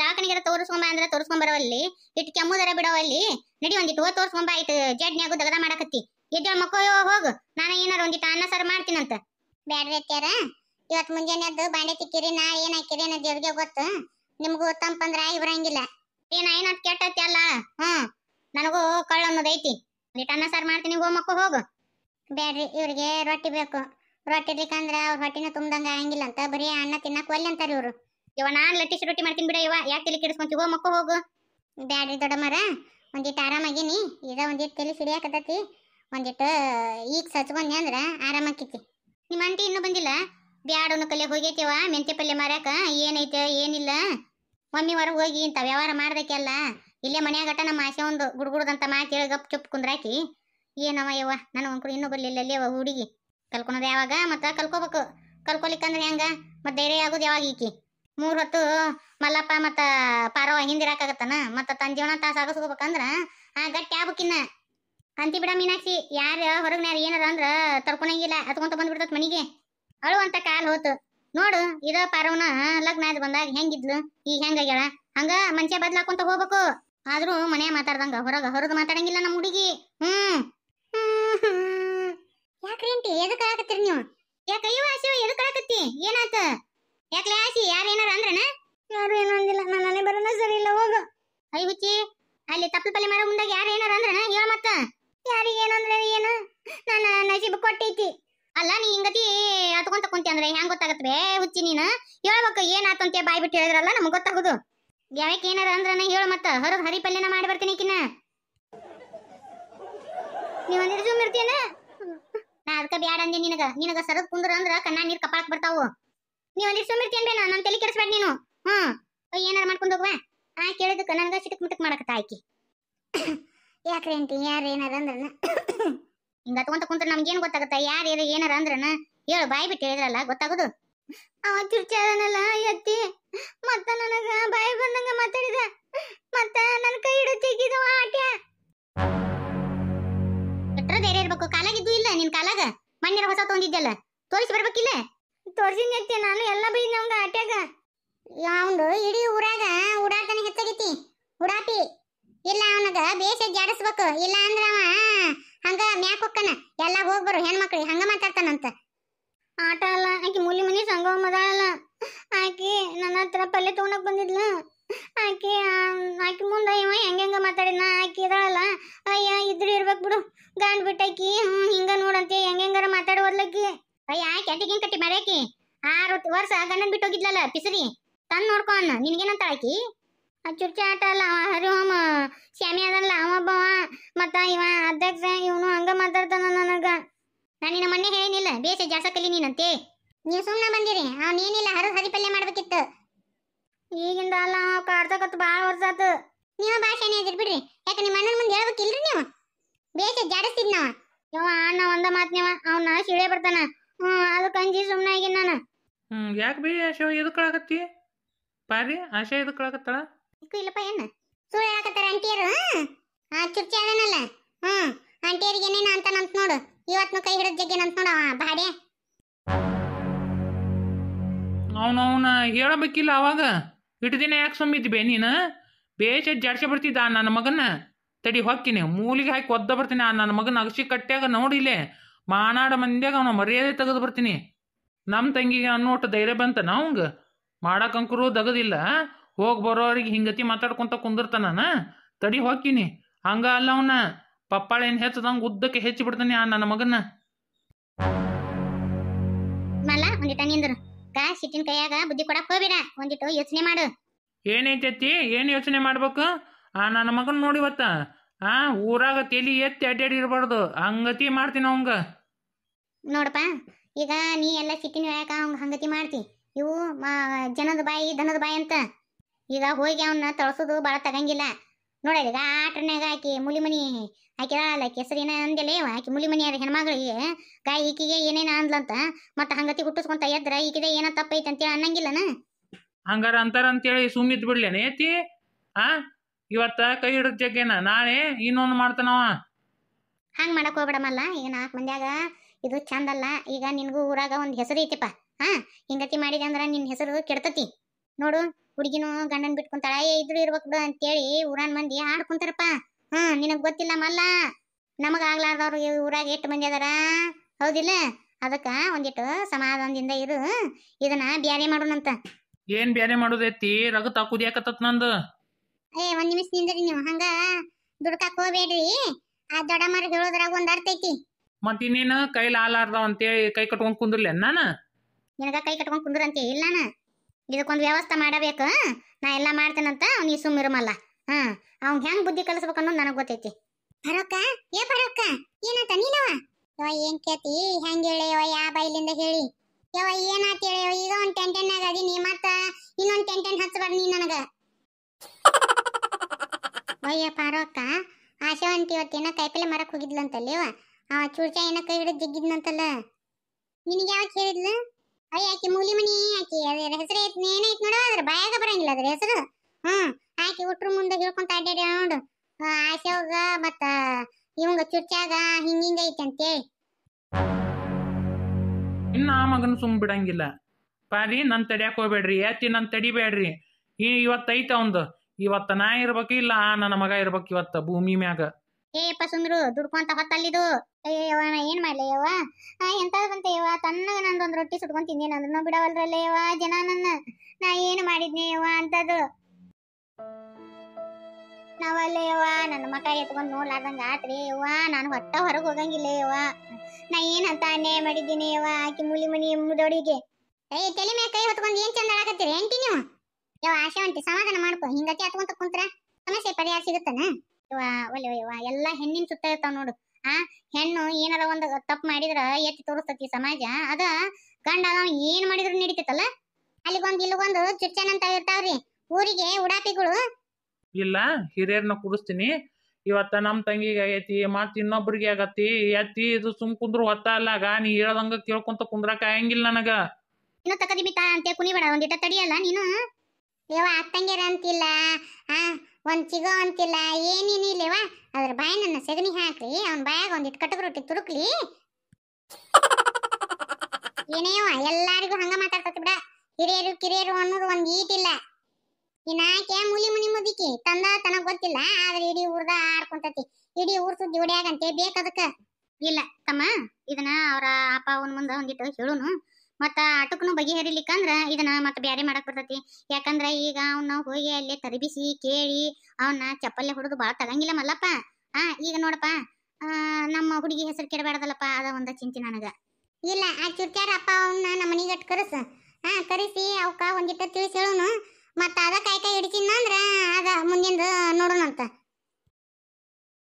ಡಾಕ್ನಿಗೆರ ತೋರಿಸ್ಕೊಂಬ ಅಂದ್ರೆ ಬರವಲ್ಲಿ ಇಟ್ ಕೆಮ್ಮುದರ ಬಿಡವಲ್ಲಿ ನಡಿ ಒಂದಿಟ್ಟು ತೋರಿಸ್ಕೊಂಬ ಆಯ್ತು ಜಡ್ನ್ಯಾಗು ದಗದ ಮಾಡಕತ್ತಿ ಎದ್ದ ಮಕ್ಕೋ ಹೋಗು ನಾನು ಏನಾರ ಒಂದಿಟ್ಟು ಅನ್ನ ಸರ್ ಮಾಡ್ತೀನಂತ ಬ್ಯಾಡ್ರಿ ಅತ್ಯಾರ ಇವತ್ತು ಮುಂಜಾನೆ ಎದ್ದು ಬಾಂಡೆ ತಿಕ್ಕಿರಿ ನಾ ಏನ್ ಹಾಕಿರಿ ದೇವ್ರಿಗೆ ಗೊತ್ತು ನಿಮ್ಗೂ ತಂಪಂದ್ರ ಆಗಿ ಬರಂಗಿಲ್ಲ ಏನ ಏನಂತ ಕೆಟ್ಟತಿ ಅಲ್ಲ ಹ್ಮ್ ನನಗೂ ಕಳ್ಳ ಅನ್ನೋದೈತಿ ಒಂದಿಟ್ಟು ಅನ್ನ ಸಾರು ಮಾಡ್ತೀನಿ ಹೋಗ್ ಮಕ್ಕ ಹೋಗು ಬ್ಯಾಡ್ರಿ ಇವ್ರಿಗೆ ರೊಟ್ಟಿ ಬೇಕು ರೊಟ್ಟಿ ಬೇಕಂದ್ರ ಅವ್ರ ಹೊಟ್ಟಿನ ತುಂಬದಂಗ ಆಗಂಗಿಲ್ಲ ಅಂತ ಬರೀ ಅನ್ನ ತಿನ್ನಕ್ ಒಲ್ಲೆ ಅಂತಾರ ಇವ್ರು ಇವ ನಾನ್ ಲಟ್ಟಿಸಿ ರೊಟ್ಟಿ ಮಾಡ್ತೀನಿ ಬಿಡ ಯವ ಯಾಕೆ ತಲೆ ಕೆಡಿಸ್ಕೊಂತಿ ಹೋಗೋ ಮಕ್ಕ ಹೋಗು ಬ್ಯಾಡ್ರಿ ದೊಡ್ಡಮ್ಮರ ಒಂದಿಟ್ಟು ಆರಾಮಾಗಿನಿ ಈಗ ಒಂದಿಟ್ಟು ತಲೆ ಸಿಡಿಯಾಕತ್ತತಿ ಒಂದಿಟ್ಟು ಈಗ ಸಚ್ಕೊಂಡಿ ಅಂದ್ರೆ ಆರಾಮಾಕಿತಿ ನಿಮ್ಮ ಅಂಟಿ ಇನ್ನೂ ಬಂದಿಲ್ಲ ಬ್ಯಾಡೋನು ಕಲೆ ಹೋಗೈತಿವ ಮೆಂತೆ ಪಲ್ಯ ಮಾರಾಕ ಏನೈತೆ ಏನಿಲ್ಲ ಮಮ್ಮಿ ಹೊರಗೆ ಹೋಗಿ ಇಂಥ ವ್ಯವಹಾರ ಮಾಡ್ದಕ್ಕೆಲ್ಲ ಇಲ್ಲೇ ಮನೆಯಾಗಟ ನಮ್ಮ ಆಸೆ ಒಂದು ಅಂತ ಮಾತೇಳಿ ಗಪ್ ಚುಪ್ ಕುಂದ್ರಾಕಿ ಏನವ ಯವ್ವ ನನ್ನ ಒಂಕರು ಇನ್ನೂ ಬರಲಿಲ್ಲ ಅಲ್ಲಿ ಹುಡುಗಿ ಕಲ್ಕೊಳೋದು ಯಾವಾಗ ಮತ್ತೆ ಕಲ್ಕೋಬೇಕು ಕಲ್ಕೊಲಿಕ್ಕಂದ್ರೆ ಹೆಂಗ ಮತ್ತೆ ಧೈರ್ಯ ಆಗೋದು ಯಾವಾಗ ಈಕಿ ಮೂರ್ ಹೊತ್ತು ಮಲ್ಲಪ್ಪ ಮತ್ತ ಪಾರವ ಹಿಂದಿರಾಕಾಗತ್ತನ ಮತ್ತ ತನ್ ಜೀವನ ತಾಸ ಆಗಸ್ಕೋಬೇಕಂದ್ರ ಆ ಗಟ್ಟಿ ಆಗ್ಬೇಕಿನ್ನ ಅಂತಿ ಬಿಡ ಮೀನಾಕ್ಷಿ ಯಾರ ಹೊರಗ್ನಾರ ಏನಾರ ಅಂದ್ರ ತರ್ಕೊಂಡಂಗಿಲ್ಲ ಅದ್ಕೊಂತ ಬಂದ್ಬಿಡ್ತತ್ ಮನಿಗೆ ಅಳು ಅಂತ ಕಾಲ್ ಹೋತು ನೋಡು ಇದ ಪಾರವನ ಲಗ್ನ ಆದ್ ಬಂದಾಗ ಹೆಂಗಿದ್ಲು ಈಗ ಹೆಂಗಾಗ್ಯಾಳ ಹಂಗ ಮನುಷ್ಯ ಬದ್ಲಾಕೊಂತ ಹೋಗ್ಬೇಕು ಆದ್ರೂ ಮನೆ ಮಾತಾಡ್ದಂಗ ಹೊರಗ ಹೊರಗ ಮಾತಾಡಂಗಿಲ್ಲ ನಮ್ಮ ಹುಡುಗಿ ಹ್ಮ್ ಯಾಕ್ರಿ ಅಂಟಿ ಎದಕ್ ಆಗತ್ತೀರಿ ನೀವು ಯಾಕ ಇವ ಎದಕ್ ಆಗತ್ತಿ ಏನಾತ ಯಾಕಲೇ ಆಸಿ ಯಾರೇನಾರ ಅಂದ್ರನ ಯಾರು ಏನೋ ಅಂದಿಲ್ಲ ನಾನು ಮನೆ ಬರೋಣ ಸರಿ ಇಲ್ಲ ಹೋಗು ಐ ಹುಚ್ಚಿ ಅಲ್ಲಿ ತಪ್ಪಲ ಪಲ್ಲೆ ಮಾಡೋ ಮುಂದಾಗ ಯಾರು ಏನಾರ ಅಂದ್ರನ ಹೇಳ ಮತ್ತ ಯಾರಿಗೆ ಏನಂದ್ರೆ ಏನು ನನ್ನ ನಸೀಬ್ ಕೊಟ್ಟೈತಿ ಅಲ್ಲ ನೀ ಹಿಂಗತಿ ಅತ್ಕೊಂತ ಕುಂತಿ ಅಂದ್ರೆ ಹೆಂಗ್ ಗೊತ್ತಾಗತ್ತೆ ಬೇ ಹುಚ್ಚಿ ನೀನು ಹೇಳ್ಬೇಕು ಏನಾತಂತೆ ಬಾಯ್ ಬಿಟ್ಟು ಹೇಳಿದ್ರಲ್ಲ ನಮ್ಗೆ ಗೊತ್ತಾಗೋದು ಯಾವಕ್ಕೆ ಏನಾರ ಅಂದ್ರನ ಹೇಳು ಮತ್ತ ಹರಿದ್ ಹರಿ ಪಲ್ಲೆನ ಮಾಡಿ ಬರ್ತೀನಿ ಕಿನ್ನ ನೀವಂದ್ರೆ ಜುಮ್ ಇರ್ತೀಯನ ನಾ ಅದಕ್ಕೆ ಬ್ಯಾಡ ಅಂದೆ ನಿನಗ ನಿನಗ ಸರದ್ ಕುಂದ್ರ ಅಂದ್ರ ಕಣ್ಣ ನೀರ್ ಕಪಾಳಕ್ ಬರ್ತಾವು ನೀ ಒಂದಿಷ್ಟು ಸುಮ್ಮಿರ್ತೀಯನ್ ನಾನು ನನ್ನ ತಲೆ ಕೆಡಿಸ್ಬೇಡ ನೀನು ಹಾ ಏನಾರ ಮಾಡ್ಕೊಂಡು ಹೋಗುವ ಆ ಕೇಳಿದಕ್ಕೆ ನನಗೆ ಸಿಟಕ್ ಮುಟಕ್ ಮಾಡಕತ್ತ ಆಕಿ ಯಾಕ್ರೆ ಅಂತಿ ಯಾರು ಏನಾರ ಅಂದ್ರನ ಹಿಂಗ ತಗೊಂತ ಕುಂತ್ರ ನಮ್ಗೇನ್ ಗೊತ್ತಾಗತ್ತ ಯಾರು ಯಾರು ಏನಾರ ಅಂದ್ರನ ಹೇಳು ಬಾಯಿ ಬಿಟ್ಟು ಹೇಳಿದ್ರಲ್ಲ ಗೊತ್ತಾಗೋದು ಅವ ಚುರ್ಚಾದನಲ್ಲ ಎತ್ತಿ ಮತ್ತ ನನಗ ಬಾಯಿ ಬಂದಂಗ ಮಾತಾಡಿದ ಮತ್ತ ನನ್ನ ಕೈ ಹಿಡಿದು ತೆಗಿದವ ಆಟ್ಯ ಕಟ್ಟರ ಧೈರ್ಯ ಇರ್ಬೇಕು ಕಾಲಾಗಿದ್ದು ಇಲ್ಲ ನಿನ್ ಕಾಲಾಗ ಮಣ್ಣಿನ ಹೊಸ ತೊಂದಿದ್ದಲ್ಲ ತೋರಿಸಿ ಬರ್ಬೇಕಿಲ್ಲ ತೋರ್ಸಿಂದೈತಿ ನಾನು ಎಲ್ಲ ಬೈದ್ ನಮ್ಗೆ ಅಟ್ಯಾಗ ಅವಂದು ಇಡೀ ಊರಾಗ ಉಡಾಟನೆ ಹೆಚ್ಚಾಗೈತಿ ಉಡಾಟಿ ಇಲ್ಲ ಅವನಗ ಬೇಸ ಜಾಡಿಸ್ಬೇಕು ಇಲ್ಲ ಅಂದ್ರೆ ಅವ ಹಂಗ ಮ್ಯಾಕ್ ಹೊಕ್ಕನ ಎಲ್ಲ ಹೋಗ್ಬರು ಹೆಣ್ಮಕ್ಳಿಗೆ ಹಂಗ ಮಾತಾಡ್ತಾನಂತ ಆಟ ಅಲ್ಲ ಆಕಿ ಮೂಲಿ ಮನಿ ಸಂಗ ಮದಾಳಲ್ಲ ಆಕಿ ನನ್ನ ಹತ್ರ ಪಲ್ಯ ತಗೊಂಡಕ್ ಬಂದಿದ್ಲ ಆಕಿ ಆಕಿ ಮುಂದೆ ಇವ ಹೆಂಗ ಮಾತಾಡಿದ್ನ ಆಕಿ ಇದಾಳಲ್ಲ ಅಯ್ಯ ಇದ್ರ ಇರ್ಬೇಕು ಬಿಡು ಗಾಂಡ್ ಬಿಟ್ಟಾಕಿ ಹ್ಞೂ ಹಿಂಗ ನೋಡಂತೆ ಹೆಂಗಾರ ಮಾತಾಡೋದ್ಲಕ್ಕಿ ಅಯ್ಯ ಕ್ಯಾಂಟಿಗೇನ್ ಕಟ್ಟಿ ಮಾಡ್ಯಾಕಿ ಆರು ವರ್ಷ ಗಂಡನ ಬಿಟ್ಟು ಹೋಗಿದ್ಲಲ್ಲ ಪಿಸರಿ ತಂದು ನೋಡ್ಕೊ ಅನ್ನ ನಿನಗೇನಂತ ಆಕಿ ಆ ಚುರ್ಚಿ ಆಟ ಅಲ್ಲ ಹರಿಹೋಮ ಶ್ಯಾಮಿ ಅದಲ್ಲ ಅವಬ್ಬವ ಮತ್ತ ಇವ ಅಧ್ಯಕ್ಷ ಇವನು ಹಂಗ ಮಾತಾಡ್ತಾನ ನನಗ ನಾನು ನಿನ್ನ ಮೊನ್ನೆ ಹೇಳಿನಿಲ್ಲ ಬೇಸ ಜಾಸಕಲಿ ನೀನಂತೆ ನೀವು ಸುಮ್ಮನೆ ಬಂದಿರಿ ಆ ನೀನಿಲ್ಲ ಹರ ಹರಿ ಪಲ್ಯ ಮಾಡ್ಬೇಕಿತ್ತು ಈಗಿಂದ ಅಲ್ಲ ಅವ ಕಾಡ್ತಕತ್ತು ಭಾಳ ವರ್ಷ ಆತು ನೀವು ಭಾಷೆ ಅದಿರ್ ಬಿಡ್ರಿ ಯಾಕೆ ನಿಮ್ಮ ಅಣ್ಣನ ಮುಂದೆ ಹೇಳ್ಬೇಕಿಲ್ರಿ ನೀವು ಬೇಸ ಜಾಡಿಸ್ತಿದ್ ನಾವು ಯಾವ ಅಣ್ಣ ಒಂದ ಮಾತ್ನವ ಅವನ ಶಿಳೆ ಬರ್ತಾನ ಹ್ಮ್ ಅದಕ್ಕೆ ಅಂಜಿ ಸುಮ್ಮನೆ ಆಗಿನ ನಾನು ಹ್ಮ್ ಯಾಕೆ ಬಿ ಆಶೆ ಎದಕ್ಕಳಾಗತ್ತಿ ಪಾರಿ ಆಶೆ ಎದಕ್ಕಳಾಗತ್ತಳ ಇದಕ್ಕೂ ಇಲ್ಲಪ್ಪ ಏನು ಸುಳ್ಳು ಹೇಳಕತ್ತಾರ ಆಂಟಿಯರು ಆ ಚುಚ್ಚಿ ಅದನಲ್ಲ ಹ್ಮ್ ಆಂಟಿಯರಿಗೆ ಏನೇನು ಅಂತ ನಂತ ನೋಡು ಇವತ್ನು ಕೈ ಹಿಡಿದ ಜಗ್ಗೆ ನಂತ ನೋಡು ಬಾಡೆ ಅವನು ಹೇಳಬೇಕಿಲ್ಲ ಅವಾಗ ಇಟ್ಟು ದಿನ ಯಾಕೆ ಸುಮ್ಮಿದ್ಬೆ ನೀನು ಬೇಷ ಜಾಡ್ಸೆ ಬರ್ತಿದ್ದ ನನ್ನ ಮಗನ ತಡಿ ಹೊಕ್ಕಿನಿ ಮೂಲಿಗೆ ಹಾಕಿ ಒದ್ದ ಬರ್ತೀನಿ ಆ ನನ್ನ ಮಗನ ಅಗಸಿ ಕಟ್ಟ್ಯಾಗ ನೋಡಿಲೆ ಮಾನಾಡ ಮಂದಿಯಾಗ ಅವನ ಮರ್ಯಾದೆ ತೆಗೆದು ಬರ್ತೀನಿ ನಮ್ಮ ತಂಗಿಗೆ ಅನ್ನೋಟ್ಟು ಧೈರ್ಯ ಬಂತನ ಅವಂಗ ಮಾಡಕ್ಕಂಕರು ದಗದಿಲ್ಲ ಹೋಗಿ ಬರೋರಿಗೆ ಹಿಂಗತಿ ಮಾತಾಡ್ಕೊಂತ ಕುಂದಿರ್ತಾನ ತಡಿ ಹೋಗ್ತೀನಿ ಹಂಗ ಅಲ್ಲ ಅವನ ಏನು ಹೆಚ್ಚದಂಗ ಉದ್ದಕ್ಕೆ ಹೆಚ್ಚಿ ಬಿಡ್ತಾನೆ ಆ ನನ್ನ ಮಗನ ಬುದ್ಧಿ ಯೋಚನೆ ಮಾಡು ಏನೈತಿ ಏನ್ ಯೋಚನೆ ಮಾಡ್ಬೇಕು ಆ ನನ್ನ ಮಗನ್ ನೋಡಿವತ್ತ ಹಾ ಊರಾಗ ತಲಿ ಎತ್ತಿ ಇರಬಾರ್ದು ಹಂಗತಿ ಮಾಡ್ತೀನಿ ಅವಂಗ ನೋಡಪ್ಪ ಈಗ ನೀ ಎಲ್ಲ ಸಿಟ್ಟಿನ ಅವ್ನ ಹಂಗತಿ ಮಾಡ್ತಿ ಇವು ಜನದ ಬಾಯಿ ದನದ ಬಾಯಿ ಅಂತ ಈಗ ಹೋಗಿ ಅವನ್ನ ತಳಸೋದು ಬಹಳ ತಗಂಗಿಲ್ಲ ನೋಡಲ್ಲ ಈಗ ಆಟನ್ಯಾಗ ಆಕಿ ಮುಲಿಮನಿ ಆಕಿದಾಳಲ್ಲ ಕೆಸರಿನ ಅಂದಿಲ್ಲ ಇವ ಆಕಿ ಅದ ಹೆಣ್ಮಗಳಿಗೆ ಗಾಯಿ ಈಕಿಗೆ ಏನೇನ ಅಂದ್ಲಂತ ಮತ್ತೆ ಹಂಗತಿ ಹುಟ್ಟಿಸ್ಕೊಂತ ಎದ್ರ ಈಕಿದೆ ಏನೋ ತಪ್ಪೈತಿ ಅಂತೇಳಿ ಅನ್ನಂಗಿಲ್ಲನ ಹಂಗಾರ ಅಂತಾರಂತೇಳಿ ಸುಮ್ಮಿದ್ ಬಿಡ್ಲೇನ ಏತಿ ಆ ಇವತ್ತ ಕೈ ಹಿಡಿದ ಜಗ್ಗೇನ ನಾಳೆ ಇನ್ನೊಂದು ಮಾಡ್ತಾನವ ಹಂಗ ಮಾಡಕ್ ಹೋಗ್ಬೇಡ ಈಗ ನಾಲ್ಕು ಮಂದ್ಯಾಗ ಇದು ಚಂದಲ್ಲ ಈಗ ನಿನ್ಗೂ ಊರಾಗ ಒಂದ್ ಹೆಸರು ಐತಿಪ್ಪ ಹಾ ಹಿಂಗತಿ ಮಾಡಿದೆ ಅಂದ್ರೆ ನಿನ್ನ ಹೆಸರು ಕೆಡ್ತತಿ ನೋಡು ಹುಡುಗಿನೂ ಗಂಡನ್ ಬಿಟ್ಕೊಂತಾಳ ಏ ಇದ್ರು ಇರ್ಬೇಕು ಅಂತ ಅಂತೇಳಿ ಊರಾನ್ ಮಂದಿ ಆಡ್ಕೊಂತಾರಪ್ಪ ಹ್ಮ್ ನಿನಗ್ ಗೊತ್ತಿಲ್ಲ ಮಲ್ಲ ನಮಗ ಆಗ್ಲಾರ್ದವ್ರು ಊರಾಗ ಎಷ್ಟು ಮಂದಿ ಅದಾರ ಹೌದಿಲ್ಲ ಅದಕ್ಕ ಒಂದಿಟ್ಟು ಸಮಾಧಾನದಿಂದ ಇರು ಇದನ್ನ ಬ್ಯಾರೆ ಮಾಡೋಣಂತ ಏನ್ ಬ್ಯಾರೆ ಮಾಡೋದೈತಿ ರಗತ್ ಕುದಿಯಾಕತ್ತ ನಂದು ಏ ಒಂದ್ ನಿಮಿಷ ನಿಂದ್ರಿ ನೀವು ಹಂಗ ದುಡ್ಕಾಕ್ ಹೋಗ್ಬೇಡ್ರಿ ಆ ಮರ ಹೇಳೋದ್ರಾಗ ಒಂದ್ ಅರ್ಥ ಐತಿ ಮತ್ ಇನ್ನೇನು ಕೈ ಲಾಲಾರ್ದವ ಅಂತೇಳಿ ಕೈ ಕಟ್ಕೊಂಡ್ ಕುಂದ್ರಲೆ ನಾನು ನಿನಗ ಕೈ ಕಟ್ಕೊಂಡ್ ಇಲ್ಲ ನಾನು ಇದಕ್ಕೊಂದು ವ್ಯವಸ್ಥೆ ಮಾಡಬೇಕು ನಾ ಎಲ್ಲ ಮಾಡ್ತೇನಂತ ಅವ್ನಿಗೆ ಸುಮ್ಮಿರಮಲ್ಲ ಹಾ ಅವ್ನ್ ಹೆಂಗ್ ಬುದ್ಧಿ ಕಲಿಸ್ಬೇಕು ಅನ್ನೋದು ನನಗ್ ಗೊತ್ತೈತಿ ಫರೋಕ ಏ ಫರೋಕ ಏನಂತ ನೀನವ ಯವ ಏನ್ ಕೇತಿ ಹೆಂಗ್ ಹೇಳೇವ ಯಾ ಬೈಲಿಂದ ಹೇಳಿ ಯವ ಏನಾತ ಹೇಳಿ ಈಗ ಒಂದ್ ಟೆಂಟೆನ್ ನೀ ಮತ್ತ ಇನ್ನೊಂದ್ ಟೆಂಟೆನ್ ಹಚ್ಚಬಾರ ನೀ ನನಗ ಅಯ್ಯ ಪಾರಕ್ಕ ಆಶಾವಂತಿ ಇವತ್ತೇನ ಕಾಯಿಪಲ್ಲೆ ಮಾರಕ್ಕೆ ಹೋಗಿದ್ಲಂತಲ್ಲೇವ ಆ ಚೂರ್ಚ ಏನ ಕೈ ಹಿಡಿದು ಜಿಗ್ಗಿದ್ನಂತಲ್ಲ ನಿನಗೆ ಯಾಕೆ ಹೇಳಿದ್ಲ ಅಯ್ಯ ಆಕಿ ಮೂಲಿ ಮನಿ ಆಕಿ ಅದರ ಹೆಸರು ಐತ್ ಏನೈತ್ ನೋಡು ಅದ್ರ ಬಾಯಾಗ ಬರಂಗಿಲ್ಲ ಅದ್ರ ಹೆಸರು ಹ್ಮ್ ಆಕಿ ಹುಟ್ಟರು ಮುಂದೆ ಹೇಳ್ಕೊಂತ ಅಡ್ಡಾಡಿ ನೋಡು ಆಶಾವಾಗ ಮತ್ತ ಇವಂಗ ಚುರ್ಚಾಗ ಹಿಂಗಿಂಗ ಐತಿ ಅಂತೇಳಿ ಇನ್ನ ಆ ಮಗನ ಸುಮ್ ಬಿಡಂಗಿಲ್ಲ ಪಾರಿ ನನ್ ತಡಿಯಾಕ ಹೋಗ್ಬೇಡ್ರಿ ಯಾತಿ ನನ್ ತಡಿಬೇಡ್ರಿ ಈ ಇವತ್ತೈತ ಅವಂದು ಇವತ್ತ ನಾ ಇರ್ಬೇಕು ಇಲ್ಲ ನನ್ನ ಮಗ ಇರ್ಬೇಕು ಇವತ್ತ ಭೂಮಿ ಮ್ಯಾಗ ಏ ಪಸುಂದ್ರು ದುಡ್ಕೊಂತ ಹೊತ್ತಲ್ಲಿದು ಅಯ್ಯವ ನಾ ಏನ್ ಮಾಡ್ಲಿ ಯವ್ವ ಎಂತದ್ ಬಂತೆ ಯವ್ವ ತನ್ನಗ ನಂದೊಂದ್ ರೊಟ್ಟಿ ಸುಟ್ಕೊಂಡ್ ತಿಂದೇನ ಅಂದ್ರೂ ಬಿಡವಲ್ರಲ್ಲ ಯವ್ವ ಜನ ನನ್ನ ನಾ ಏನ್ ಮಾಡಿದ್ನಿ ಯವ್ವ ಅಂತದು ನಾವಲ್ಲೇ ಯವ್ವ ನನ್ನ ಮಕ ಎತ್ಕೊಂಡ್ ನೋಡ್ಲಾರ್ದಂಗ ಆತ್ರಿ ಯವ್ವ ನಾನು ಹೊಟ್ಟ ಹೊರಗ್ ಹೋಗಂಗಿಲ್ಲ ಯವ್ವ ನಾ ಏನ್ ಅಂತ ಅನ್ಯಾಯ ಮಾಡಿದ್ದೀನಿ ಯವ್ವ ಆಕಿ ಮೂಲಿ ಮನಿ ಮುದೋಡಿಗೆ ಏ ತಲೆ ಮೇಲೆ ಕೈ ಹೊತ್ಕೊಂಡ್ ಏನ್ ಚಂದ ಆಡಕತ್ತೀರಿ ಎಂಟಿ ನೀವು ಆಶೆ ಆಶಾವಂತಿ ಸಮಾಧಾನ ಮಾಡ್ಕೊ ಹಿಂಗತಿ ಹತ್ಕೊಂತ ಕುಂತ್ರ ಸಮಸ್ಯೆ ಪರಿಹಾರ ಸಿಗುತ್ತಾನ ಯವ್ವ ಒಲೆ ಎಲ್ಲ ಹೆಣ್ಣಿನ ಸುತ್ತ ಇರ್ತಾವ ನೋಡು ಆ ಹೆಣ್ಣು ಏನಾರ ಒಂದು ತಪ್ಪು ಮಾಡಿದ್ರ ಎತ್ತಿ ತೋರಿಸ್ತತಿ ಸಮಾಜ ಅದ ಗಂಡ ಏನ್ ಮಾಡಿದ್ರು ನಡೀತೈತಲ್ಲ ಅಲ್ಲಿಗೊಂದು ಇಲ್ಲಿಗೊಂದು ಚುಚ್ಚನ್ ಅಂತ ಇರ್ತಾವ್ರಿ ಊರಿಗೆ ಉಡಾಪಿಗಳು ಇಲ್ಲ ಹಿರಿಯರ್ನ ಕುಡಿಸ್ತೀನಿ ಇವತ್ತ ನಮ್ ತಂಗಿಗೆ ಆಗೈತಿ ಮತ್ ಇನ್ನೊಬ್ರಿಗೆ ಆಗತ್ತಿ ಎತ್ತಿ ಇದು ಸುಮ್ ಕುಂದ್ರು ಹೊತ್ತ ಅಲ್ಲ ಗಾನಿ ಹೇಳದಂಗ ಕೇಳ್ಕೊಂತ ಕುಂದ್ರಕ ಆಗಂಗಿಲ್ಲ ನನಗ ಇನ್ನು ತಕದಿ ಅಂತ ಕುಣಿಬೇಡ ಒಂದಿಟ ತಡಿಯಲ್ಲ ನೀನು ಲೇವ ಅತ್ತಂಗ್ಯರ ಅಂತಿಲ್ಲ ಆ ಒಂದು ಚಿಗೋ ಅಂತಿಲ್ಲ ಏನೇನು ಅದ್ರ ಬಾಯ ನನ್ನ ಸೆಗಣಿ ಹಾಕ್ರಿ ಅವನ ಬಾಯಾಗ ಒಂದಿಟ್ ಕಟಕ್ ರೊಟ್ಟಿ ತುರುಕ್ಲಿ ಏನೇವ ಎಲ್ಲಾರಿಗೂ ಹಂಗ ಮಾತಾಡ್ತತಿ ಬಿಡ ಹಿರಿಯರು ಕಿರಿಯರು ಅನ್ನೋದು ಒಂದು ಈಟಿಲ್ಲ ಇನ್ನಾಕೆ ಮುಲಿ ಮುನಿ ಮುದಿಕಿ ತಂದ ತನ ಗೊತ್ತಿಲ್ಲ ಆದ್ರೆ ಇಡೀ ಊರ್ದ ಆಡ್ಕೊಂತತಿ ಇಡೀ ಊರ್ ಸುದ್ದಿ ಹೊಡ್ಯಾಗಂತೆ ಬೇಕದಕ್ಕ ಇಲ್ಲ ತಮ್ಮ ಇದನ್ನ ಅವ್ರ ಅಪ್ಪ ಅವನ ಮುಂದೆ ಒಂದಿಟ್ಟು ಹೇಳುನು ಮತ್ತು ಆಟಕ್ಕೂ ಬಗೆಹರಿಲಿಕ್ಕಂದ್ರೆ ಇದನ್ನ ಮತ್ತೆ ಬ್ಯಾರೆ ಮಾಡಕ್ ಬರ್ತೈತಿ ಯಾಕಂದ್ರೆ ಈಗ ಅವನ್ನ ಹೋಗಿ ಅಲ್ಲೇ ತರಬಿಸಿ ಕೇಳಿ ಅವನ್ನ ಚಪ್ಪಲ್ಲೇ ಹೊಡೆದು ಭಾಳ ತಗಂಗಿಲ್ಲ ಮಲ್ಲಪ್ಪ ಆ ಈಗ ನೋಡಪ್ಪ ನಮ್ಮ ಹುಡುಗಿ ಹೆಸರು ಕೆಡಬೇಡದಲ್ಲಪ್ಪ ಅದ ಒಂದ ಚಿಂತೆ ನನಗ ಇಲ್ಲ ಆ ಚುರ್ಚಾರ ಅಪ್ಪ ಅವನ್ನ ನಮ್ಮ ಮನೆಗಟ್ಟು ಕರೆಸ ಕರಿಸಿ ಕರೆಸಿ ಅವಕ್ಕ ಒಂದಿಟ್ಟ ಹೇಳೋನು ಮತ್ತು ಅದ ಕಾಯ್ಕಾಯಿ ಹಿಡಿತೀನಿ ಅಂದ್ರೆ ಅದ ಮುಂದಿನ ಅಂತ